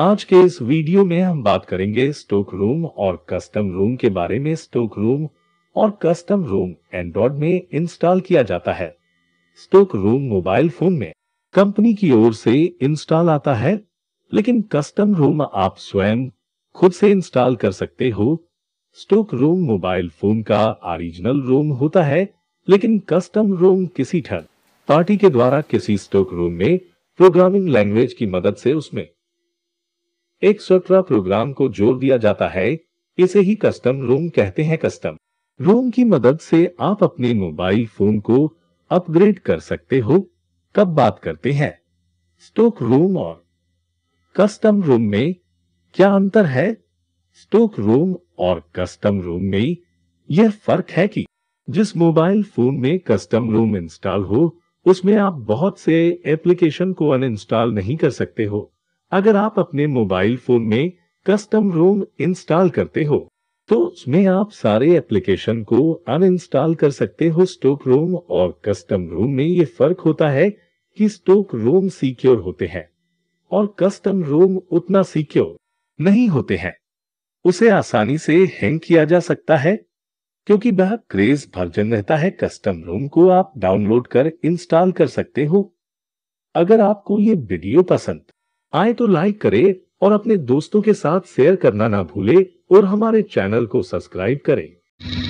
आज के इस वीडियो में हम बात करेंगे स्टोक रूम और कस्टम रूम के बारे में स्टोक रूम और कस्टम रूम एंड्रॉइड में इंस्टॉल किया जाता है स्टोक रूम मोबाइल फोन में कंपनी की ओर से इंस्टॉल आता है लेकिन कस्टम रूम आप स्वयं खुद से इंस्टॉल कर सकते हो स्टोक रूम मोबाइल फोन का ओरिजिनल रूम होता है लेकिन कस्टम रूम किसी ठर पार्टी के द्वारा किसी स्टोक रूम में प्रोग्रामिंग लैंग्वेज की मदद से उसमें एक प्रोग्राम को जोड़ दिया जाता है इसे ही कस्टम रूम कहते हैं कस्टम रूम की मदद से आप अपने मोबाइल फोन को अपग्रेड कर सकते हो कब बात करते हैं स्टोक रूम और कस्टम रूम में क्या अंतर है स्टोक रूम और कस्टम रूम में यह फर्क है कि जिस मोबाइल फोन में कस्टम रूम इंस्टॉल हो उसमें आप बहुत से एप्लीकेशन को अनइंस्टॉल नहीं कर सकते हो अगर आप अपने मोबाइल फोन में कस्टम रोम इंस्टॉल करते हो तो उसमें आप सारे एप्लीकेशन को अनइंस्टॉल कर सकते हो स्टोक रोम और कस्टम रोम में ये फर्क होता है कि स्टोक रोम सिक्योर होते हैं और कस्टम रोम उतना सिक्योर नहीं होते हैं उसे आसानी से हैंग किया जा सकता है क्योंकि वह क्रेज वर्जन रहता है कस्टम रोम को आप डाउनलोड कर इंस्टॉल कर सकते हो अगर आपको ये वीडियो पसंद आए तो लाइक करे और अपने दोस्तों के साथ शेयर करना ना भूले और हमारे चैनल को सब्सक्राइब करें